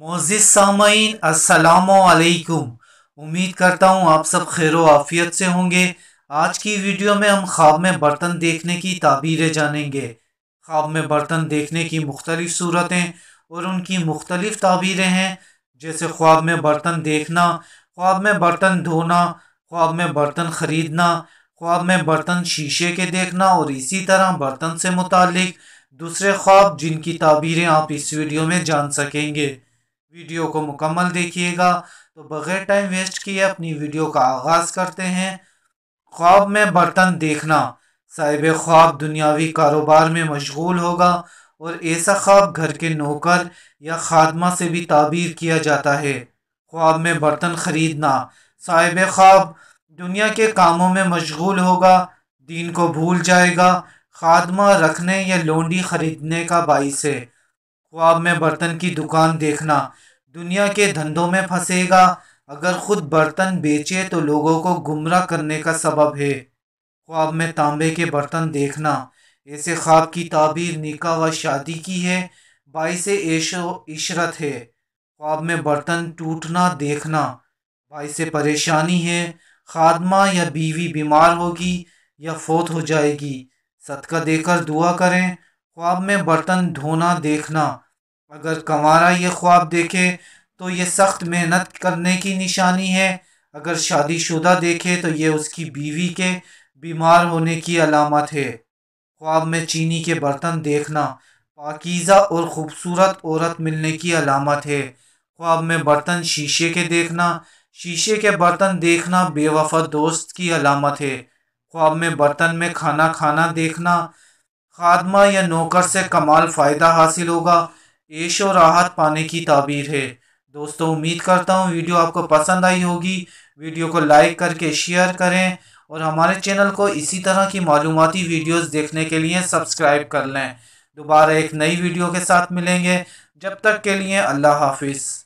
Moses सामीन असलकुम उम्मीद करता हूँ आप सब खैर आफियत से होंगे आज की वीडियो में हम ख्वाब में बर्तन देखने की ताबीरें जानेंगे ख्वाब में बर्तन देखने की मुख्तलिफ़ सूरतें और उनकी मुख्तलिफ़ ताबीरें हैं जैसे ख्वाब में बर्तन देखना ख्वाब में बर्तन धोना ख्वाब में बर्तन ख़रीदना ख्वाब में बर्तन शीशे के देखना और इसी तरह बर्तन से मुतल दूसरे ख्वाब जिनकी ताबीरें आप इस वीडियो में जान सकेंगे वीडियो को मुकम्मल देखिएगा तो बग़ैर टाइम वेस्ट किए अपनी वीडियो का आगाज़ करते हैं ख्वाब में बर्तन देखना साहिब ख्वाब दुनियावी कारोबार में मशगूल होगा और ऐसा ख्वाब घर के नौकर या खादमा से भी ताबीर किया जाता है ख्वाब में बर्तन ख़रीदना साहिब ख्वाब दुनिया के कामों में मशगूल होगा दीन को भूल जाएगा खादमा रखने या लोंडी ख़रीदने का बाइस है ख्वाब में बर्तन की दुकान देखना दुनिया के धंधों में फंसेगा अगर खुद बर्तन बेचे तो लोगों को गुमराह करने का सबब है ख्वाब में तांबे के बर्तन देखना ऐसे ख्वाब की ताबीर निका व शादी की है भाई से ऐशो इशरत है ख्वाब में बर्तन टूटना देखना भाई से परेशानी है खादमा या बीवी बीमार होगी या फोत हो जाएगी सदका देकर दुआ करें ख्वाब में बर्तन धोना देखना अगर कंवारा ये ख्वाब देखे तो ये सख्त मेहनत करने की निशानी है अगर शादीशुदा देखे तो ये उसकी बीवी के बीमार होने की अलामत है ख्वाब में चीनी के बर्तन देखना पाकिज़ा और ख़ूबसूरत औरत मिलने की अलामत है ख्वाब में बर्तन शीशे के देखना शीशे के बर्तन देखना बेवफा दोस्त की अलामत है ख्वाब में बर्तन में खाना खाना देखना खादमा या नौकर से कमाल फ़ायदा हासिल होगा ऐश और राहत पाने की ताबीर है दोस्तों उम्मीद करता हूँ वीडियो आपको पसंद आई होगी वीडियो को लाइक करके शेयर करें और हमारे चैनल को इसी तरह की मालूमती वीडियोस देखने के लिए सब्सक्राइब कर लें दोबारा एक नई वीडियो के साथ मिलेंगे जब तक के लिए अल्लाह हाफिज़